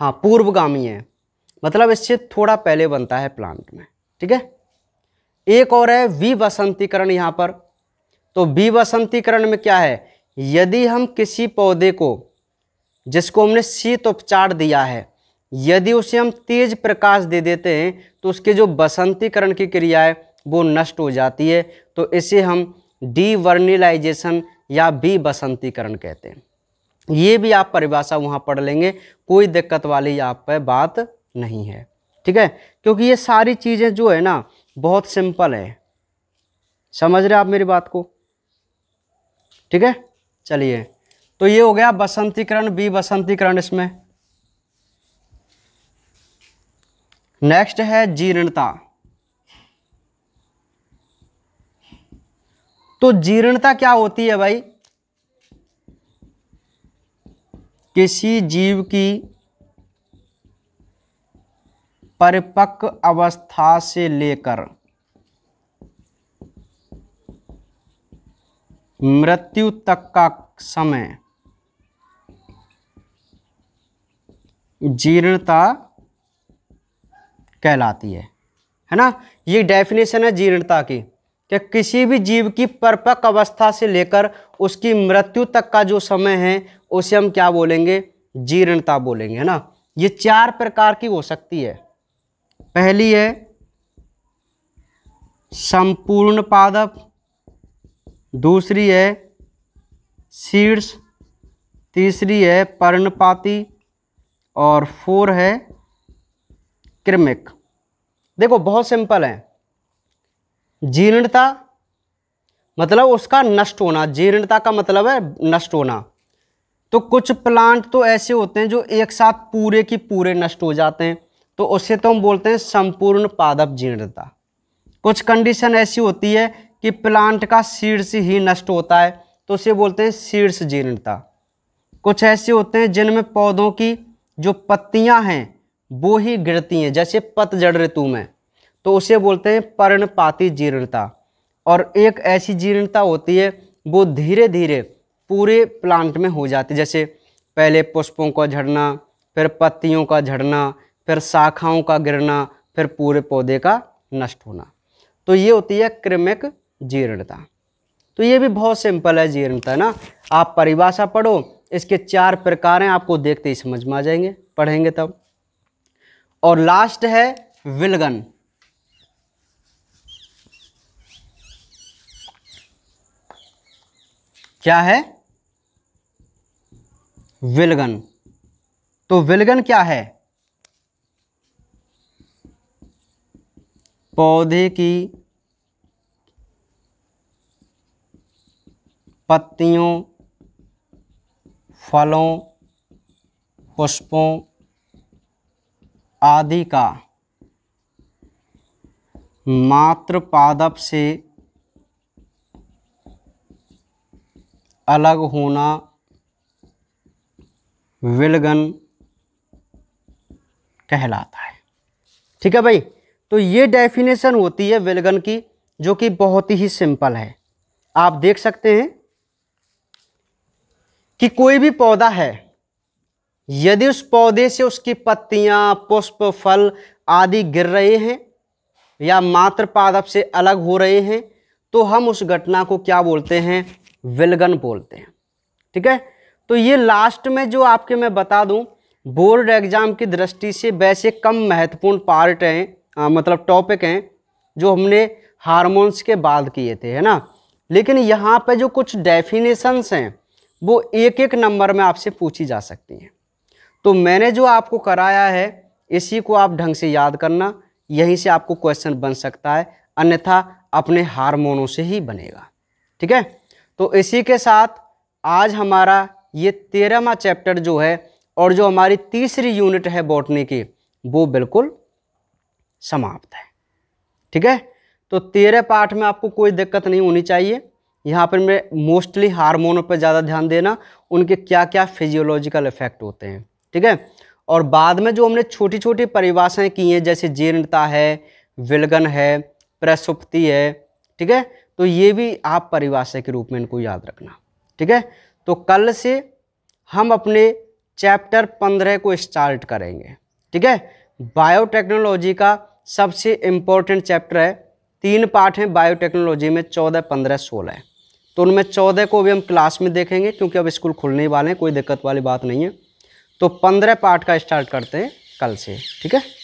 हाँ पूर्वगामी है मतलब इससे थोड़ा पहले बनता है प्लांट में ठीक है एक और है विवसंतीकरण यहाँ पर तो विवसंतीकरण में क्या है यदि हम किसी पौधे को जिसको हमने शीत उपचार दिया है यदि उसे हम तेज प्रकाश दे देते हैं तो उसके जो बसंतीकरण की क्रिया है वो नष्ट हो जाती है तो इसे हम डीवर्निलाइजेशन या बी बसंतीकरण कहते हैं ये भी आप परिभाषा वहाँ पढ़ लेंगे कोई दिक्कत वाली आप पर बात नहीं है ठीक है क्योंकि ये सारी चीज़ें जो है ना बहुत सिंपल है समझ रहे आप मेरी बात को ठीक है चलिए तो ये हो गया बसंतीकरण बी बसंतीकरण इसमें नेक्स्ट है जीर्णता तो जीर्णता क्या होती है भाई किसी जीव की परिपक्व अवस्था से लेकर मृत्यु तक का समय जीर्णता कहलाती है है ना ये डेफिनेशन है जीर्णता की कि किसी भी जीव की परपक अवस्था से लेकर उसकी मृत्यु तक का जो समय है उसे हम क्या बोलेंगे जीर्णता बोलेंगे है ना ये चार प्रकार की हो सकती है पहली है संपूर्ण पादप दूसरी है शीर्ष तीसरी है पर्णपाती और फोर है कृमिक देखो बहुत सिंपल है जीर्णता मतलब उसका नष्ट होना जीर्णता का मतलब है नष्ट होना तो कुछ प्लांट तो ऐसे होते हैं जो एक साथ पूरे की पूरे नष्ट हो जाते हैं तो उसे तो हम बोलते हैं संपूर्ण पादप जीर्णता कुछ कंडीशन ऐसी होती है कि प्लांट का शीर्ष ही नष्ट होता है तो उसे बोलते हैं शीर्ष जीर्णता कुछ ऐसे होते हैं जिनमें पौधों की जो पत्तियां हैं वो ही गिरती हैं जैसे पतझड़ ऋतु में तो उसे बोलते हैं पर्णपाती जीर्णता और एक ऐसी जीर्णता होती है वो धीरे धीरे पूरे प्लांट में हो जाती है जैसे पहले पुष्पों का झड़ना फिर पत्तियों का झड़ना फिर शाखाओं का गिरना फिर पूरे पौधे का नष्ट होना तो ये होती है कृमिक जीर्णता तो ये भी बहुत सिंपल है जीर्णता ना आप परिभाषा पढ़ो इसके चार प्रकार हैं आपको देखते ही समझ में आ जाएंगे पढ़ेंगे तब और लास्ट है विलगन क्या है विलगन तो विलगन क्या है पौधे की पत्तियों फलों पुष्पों आदि का मात्र पादप से अलग होना विलगन कहलाता है ठीक है भाई तो ये डेफिनेशन होती है वेलगन की जो कि बहुत ही सिंपल है आप देख सकते हैं कि कोई भी पौधा है यदि उस पौधे से उसकी पत्तियां, पुष्प फल आदि गिर रहे हैं या मात्र पादप से अलग हो रहे हैं तो हम उस घटना को क्या बोलते हैं विलगन बोलते हैं ठीक है तो ये लास्ट में जो आपके मैं बता दूं बोर्ड एग्जाम की दृष्टि से वैसे कम महत्वपूर्ण पार्ट हैं आ, मतलब टॉपिक हैं जो हमने हारमोन्स के बाद किए थे है ना लेकिन यहाँ पर जो कुछ डेफिनेशंस हैं वो एक एक नंबर में आपसे पूछी जा सकती हैं तो मैंने जो आपको कराया है इसी को आप ढंग से याद करना यहीं से आपको क्वेश्चन बन सकता है अन्यथा अपने हारमोनों से ही बनेगा ठीक है तो इसी के साथ आज हमारा ये तेरहवा चैप्टर जो है और जो हमारी तीसरी यूनिट है बॉटनी की वो बिल्कुल समाप्त है ठीक है तो तेरह पाठ में आपको कोई दिक्कत नहीं होनी चाहिए यहाँ पर मैं मोस्टली हार्मोनों पर ज़्यादा ध्यान देना उनके क्या क्या फिजियोलॉजिकल इफेक्ट होते हैं ठीक है और बाद में जो हमने छोटी छोटी परिभाषाएँ की हैं जैसे जीर्णता है विलगन है प्रसुप्ति है ठीक है तो ये भी आप परिभाषा के रूप में इनको याद रखना ठीक है तो कल से हम अपने चैप्टर पंद्रह को स्टार्ट करेंगे ठीक है बायोटेक्नोलॉजी का सबसे इम्पोर्टेंट चैप्टर है तीन पार्ट हैं बायोटेक्नोलॉजी में चौदह पंद्रह सोलह तो उनमें चौदह को भी हम क्लास में देखेंगे क्योंकि अब स्कूल खुलने ही वाले हैं कोई दिक्कत वाली बात नहीं है तो पंद्रह पार्ट का स्टार्ट करते हैं कल से ठीक है